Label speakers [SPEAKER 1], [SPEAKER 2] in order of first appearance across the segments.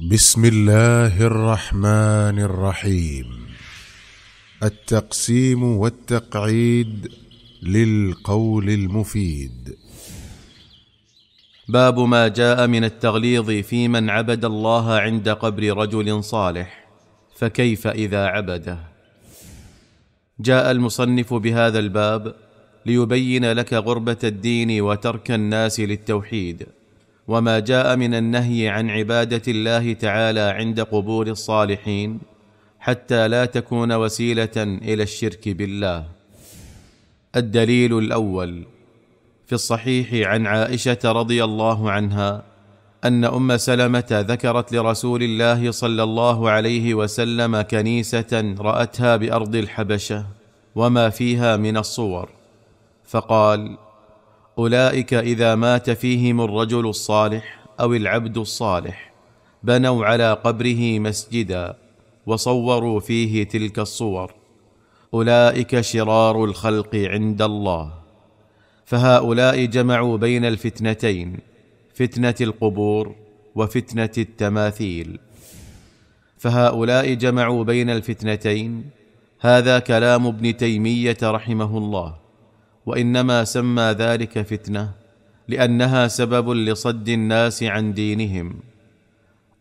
[SPEAKER 1] بسم الله الرحمن الرحيم التقسيم والتقعيد للقول المفيد باب ما جاء من التغليظ في من عبد الله عند قبر رجل صالح فكيف اذا عبده جاء المصنف بهذا الباب ليبين لك غربه الدين وترك الناس للتوحيد وما جاء من النهي عن عباده الله تعالى عند قبور الصالحين حتى لا تكون وسيله الى الشرك بالله الدليل الاول في الصحيح عن عائشه رضي الله عنها ان ام سلمه ذكرت لرسول الله صلى الله عليه وسلم كنيسه راتها بارض الحبشه وما فيها من الصور فقال اولئك اذا مات فيهم الرجل الصالح او العبد الصالح بنوا على قبره مسجدا وصوروا فيه تلك الصور اولئك شرار الخلق عند الله فهؤلاء جمعوا بين الفتنتين فتنه القبور وفتنه التماثيل فهؤلاء جمعوا بين الفتنتين هذا كلام ابن تيميه رحمه الله وانما سمى ذلك فتنه لانها سبب لصد الناس عن دينهم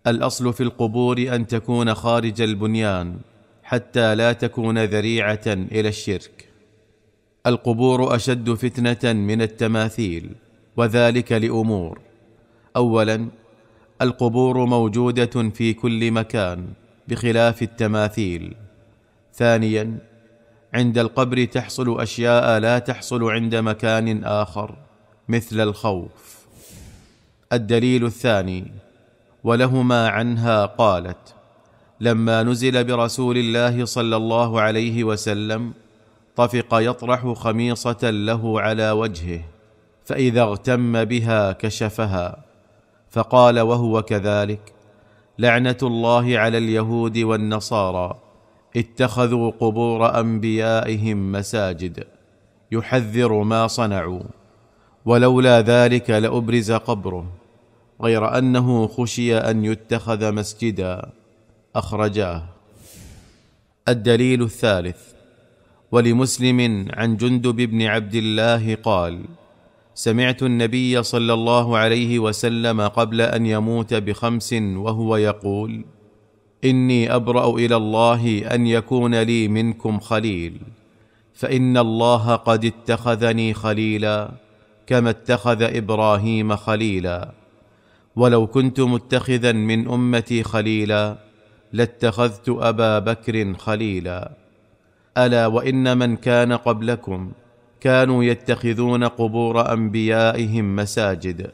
[SPEAKER 1] الاصل في القبور ان تكون خارج البنيان حتى لا تكون ذريعه الى الشرك القبور اشد فتنه من التماثيل وذلك لامور اولا القبور موجوده في كل مكان بخلاف التماثيل ثانيا عند القبر تحصل اشياء لا تحصل عند مكان اخر مثل الخوف الدليل الثاني ولهما عنها قالت لما نزل برسول الله صلى الله عليه وسلم طفق يطرح خميصه له على وجهه فاذا اغتم بها كشفها فقال وهو كذلك لعنه الله على اليهود والنصارى اتخذوا قبور انبيائهم مساجد يحذر ما صنعوا ولولا ذلك لابرز قبره غير انه خشي ان يتخذ مسجدا اخرجاه الدليل الثالث ولمسلم عن جندب بن عبد الله قال سمعت النبي صلى الله عليه وسلم قبل ان يموت بخمس وهو يقول اني ابرا الى الله ان يكون لي منكم خليل فان الله قد اتخذني خليلا كما اتخذ ابراهيم خليلا ولو كنت متخذا من امتي خليلا لاتخذت ابا بكر خليلا الا وان من كان قبلكم كانوا يتخذون قبور انبيائهم مساجد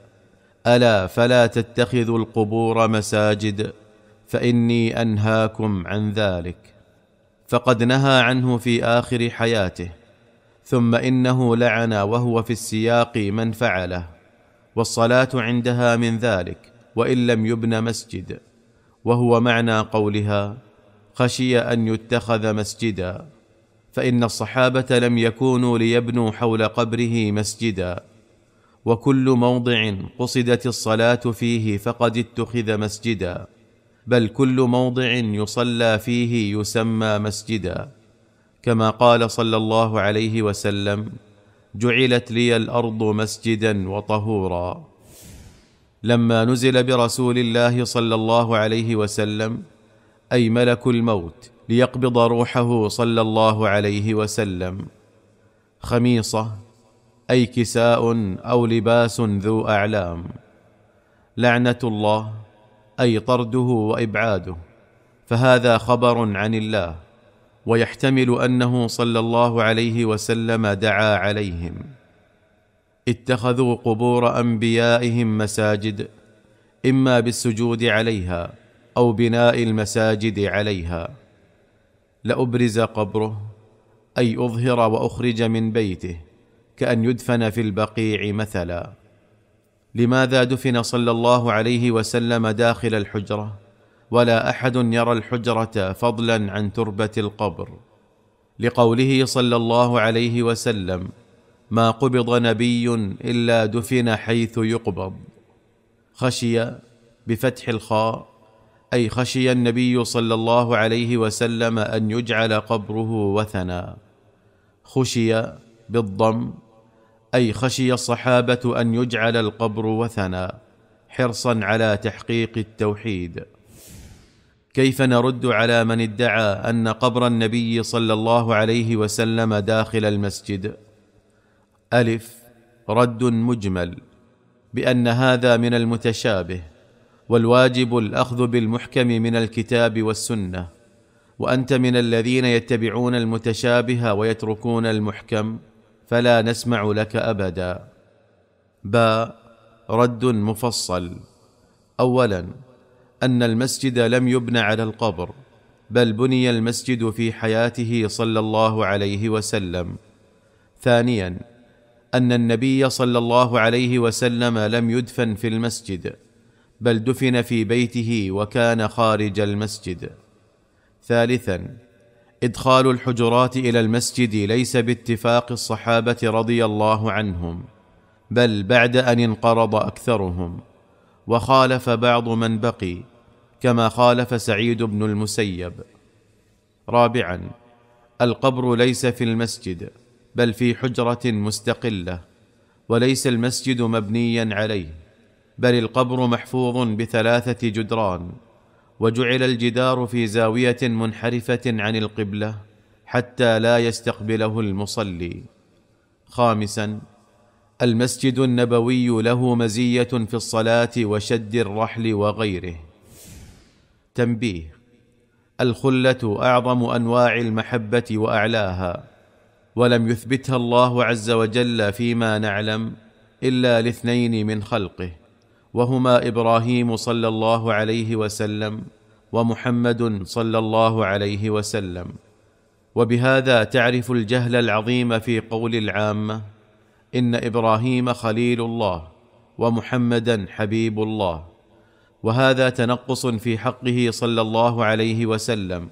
[SPEAKER 1] الا فلا تتخذوا القبور مساجد فاني انهاكم عن ذلك فقد نهى عنه في اخر حياته ثم انه لعن وهو في السياق من فعله والصلاه عندها من ذلك وان لم يبن مسجد وهو معنى قولها خشي ان يتخذ مسجدا فان الصحابه لم يكونوا ليبنوا حول قبره مسجدا وكل موضع قصدت الصلاه فيه فقد اتخذ مسجدا بل كل موضع يصلى فيه يسمى مسجدا كما قال صلى الله عليه وسلم جعلت لي الارض مسجدا وطهورا لما نزل برسول الله صلى الله عليه وسلم اي ملك الموت ليقبض روحه صلى الله عليه وسلم خميصه اي كساء او لباس ذو اعلام لعنه الله اي طرده وابعاده فهذا خبر عن الله ويحتمل انه صلى الله عليه وسلم دعا عليهم اتخذوا قبور انبيائهم مساجد اما بالسجود عليها او بناء المساجد عليها لابرز قبره اي اظهر واخرج من بيته كان يدفن في البقيع مثلا لماذا دفن صلى الله عليه وسلم داخل الحجره ولا احد يرى الحجره فضلا عن تربه القبر لقوله صلى الله عليه وسلم ما قبض نبي الا دفن حيث يقبض خشي بفتح الخاء اي خشي النبي صلى الله عليه وسلم ان يجعل قبره وثنا خشي بالضم اي خشي الصحابه ان يجعل القبر وثنا حرصا على تحقيق التوحيد كيف نرد على من ادعى ان قبر النبي صلى الله عليه وسلم داخل المسجد الف رد مجمل بان هذا من المتشابه والواجب الاخذ بالمحكم من الكتاب والسنه وانت من الذين يتبعون المتشابه ويتركون المحكم فلا نسمع لك ابدا باء رد مفصل اولا ان المسجد لم يبن على القبر بل بني المسجد في حياته صلى الله عليه وسلم ثانيا ان النبي صلى الله عليه وسلم لم يدفن في المسجد بل دفن في بيته وكان خارج المسجد ثالثا ادخال الحجرات الى المسجد ليس باتفاق الصحابه رضي الله عنهم بل بعد ان انقرض اكثرهم وخالف بعض من بقي كما خالف سعيد بن المسيب رابعا القبر ليس في المسجد بل في حجره مستقله وليس المسجد مبنيا عليه بل القبر محفوظ بثلاثه جدران وجعل الجدار في زاويه منحرفه عن القبله حتى لا يستقبله المصلي خامسا المسجد النبوي له مزيه في الصلاه وشد الرحل وغيره تنبيه الخله اعظم انواع المحبه واعلاها ولم يثبتها الله عز وجل فيما نعلم الا لاثنين من خلقه وهما ابراهيم صلى الله عليه وسلم ومحمد صلى الله عليه وسلم وبهذا تعرف الجهل العظيم في قول العامه ان ابراهيم خليل الله ومحمدا حبيب الله وهذا تنقص في حقه صلى الله عليه وسلم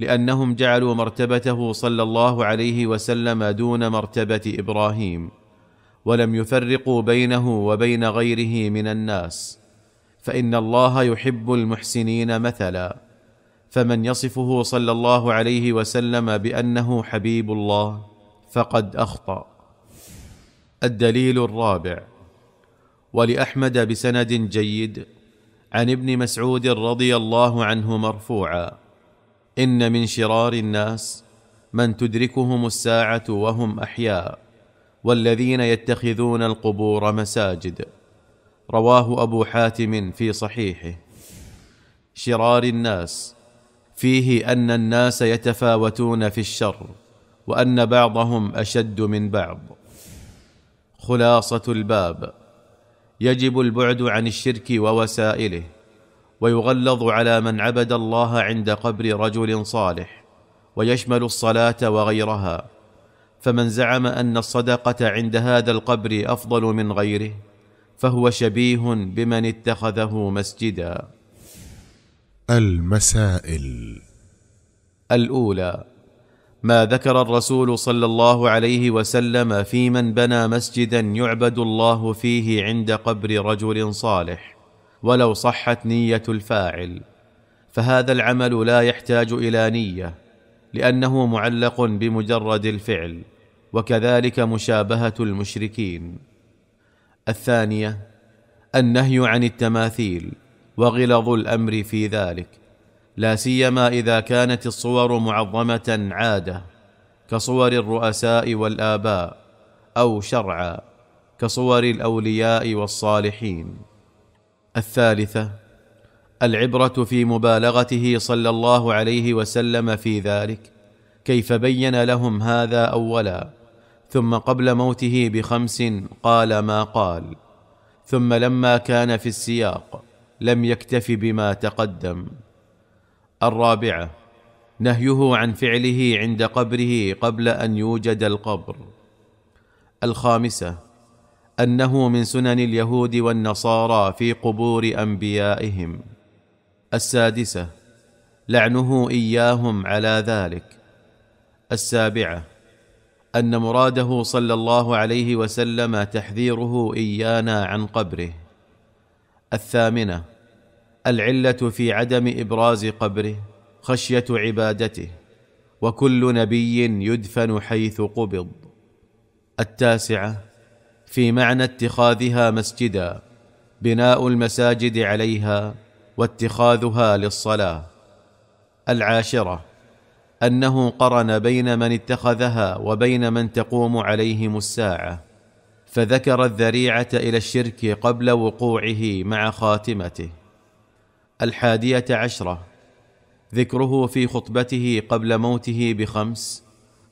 [SPEAKER 1] لانهم جعلوا مرتبته صلى الله عليه وسلم دون مرتبه ابراهيم ولم يفرقوا بينه وبين غيره من الناس فان الله يحب المحسنين مثلا فمن يصفه صلى الله عليه وسلم بانه حبيب الله فقد اخطا الدليل الرابع ولاحمد بسند جيد عن ابن مسعود رضي الله عنه مرفوعا ان من شرار الناس من تدركهم الساعه وهم احياء والذين يتخذون القبور مساجد رواه ابو حاتم في صحيحه شرار الناس فيه ان الناس يتفاوتون في الشر وان بعضهم اشد من بعض خلاصه الباب يجب البعد عن الشرك ووسائله ويغلظ على من عبد الله عند قبر رجل صالح ويشمل الصلاه وغيرها فمن زعم ان الصدقه عند هذا القبر افضل من غيره فهو شبيه بمن اتخذه مسجدا المسائل الاولى ما ذكر الرسول صلى الله عليه وسلم في من بنى مسجدا يعبد الله فيه عند قبر رجل صالح ولو صحت نيه الفاعل فهذا العمل لا يحتاج الى نيه لانه معلق بمجرد الفعل وكذلك مشابهه المشركين الثانيه النهي عن التماثيل وغلظ الامر في ذلك لا سيما اذا كانت الصور معظمه عاده كصور الرؤساء والاباء او شرعا كصور الاولياء والصالحين الثالثه العبره في مبالغته صلى الله عليه وسلم في ذلك كيف بين لهم هذا اولا ثم قبل موته بخمس قال ما قال ثم لما كان في السياق لم يكتف بما تقدم الرابعه نهيه عن فعله عند قبره قبل ان يوجد القبر الخامسه انه من سنن اليهود والنصارى في قبور انبيائهم السادسه لعنه اياهم على ذلك السابعه ان مراده صلى الله عليه وسلم تحذيره ايانا عن قبره الثامنه العله في عدم ابراز قبره خشيه عبادته وكل نبي يدفن حيث قبض التاسعه في معنى اتخاذها مسجدا بناء المساجد عليها واتخاذها للصلاه العاشره انه قرن بين من اتخذها وبين من تقوم عليهم الساعه فذكر الذريعه الى الشرك قبل وقوعه مع خاتمته الحاديه عشره ذكره في خطبته قبل موته بخمس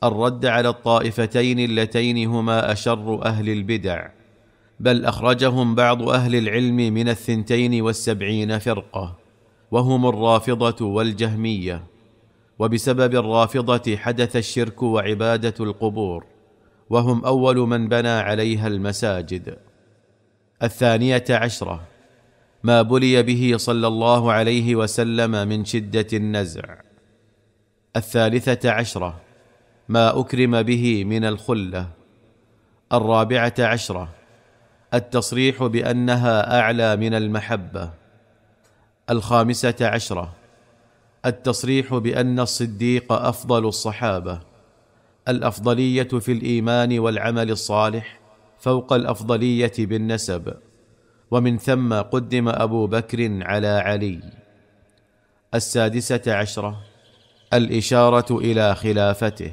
[SPEAKER 1] الرد على الطائفتين اللتين هما اشر اهل البدع بل اخرجهم بعض اهل العلم من الثنتين والسبعين فرقه وهم الرافضه والجهميه وبسبب الرافضه حدث الشرك وعباده القبور وهم اول من بنى عليها المساجد الثانيه عشره ما بلي به صلى الله عليه وسلم من شده النزع الثالثه عشره ما اكرم به من الخله الرابعه عشره التصريح بانها اعلى من المحبه الخامسه عشره التصريح بان الصديق افضل الصحابه الافضليه في الايمان والعمل الصالح فوق الافضليه بالنسب ومن ثم قدم ابو بكر على علي السادسه عشره الاشاره الى خلافته